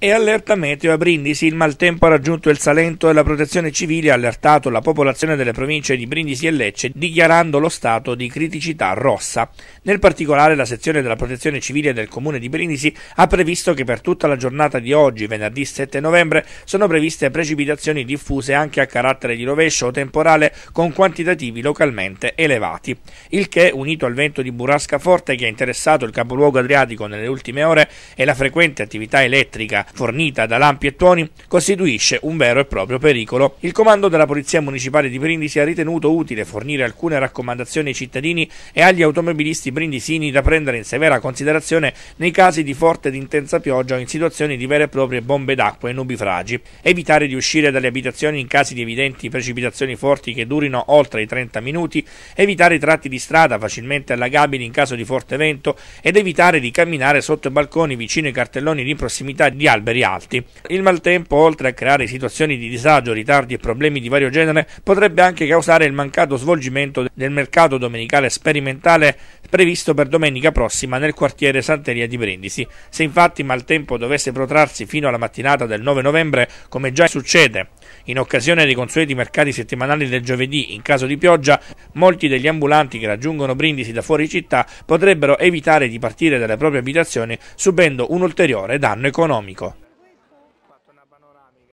E allerta meteo a Brindisi, il maltempo ha raggiunto il Salento e la protezione civile ha allertato la popolazione delle province di Brindisi e Lecce dichiarando lo stato di criticità rossa. Nel particolare la sezione della protezione civile del comune di Brindisi ha previsto che per tutta la giornata di oggi, venerdì 7 novembre, sono previste precipitazioni diffuse anche a carattere di rovescio o temporale con quantitativi localmente elevati. Il che, unito al vento di burrasca forte che ha interessato il capoluogo adriatico nelle ultime ore, e la frequente attività elettrica fornita da lampi e tuoni costituisce un vero e proprio pericolo. Il comando della Polizia Municipale di Brindisi ha ritenuto utile fornire alcune raccomandazioni ai cittadini e agli automobilisti brindisini da prendere in severa considerazione nei casi di forte ed intensa pioggia o in situazioni di vere e proprie bombe d'acqua e nubifragi. Evitare di uscire dalle abitazioni in casi di evidenti precipitazioni forti che durino oltre i 30 minuti, evitare i tratti di strada facilmente allagabili in caso di forte vento ed evitare di camminare sotto i balconi vicini vicino ai cartelloni di prossimità di alberi alti. Il maltempo, oltre a creare situazioni di disagio, ritardi e problemi di vario genere, potrebbe anche causare il mancato svolgimento del mercato domenicale sperimentale previsto per domenica prossima nel quartiere Santeria di Brindisi. Se infatti il maltempo dovesse protrarsi fino alla mattinata del 9 novembre, come già succede in occasione dei consueti mercati settimanali del giovedì, in caso di pioggia, molti degli ambulanti che raggiungono Brindisi da fuori città potrebbero evitare di partire dalle proprie abitazioni subendo un ulteriore danno economico.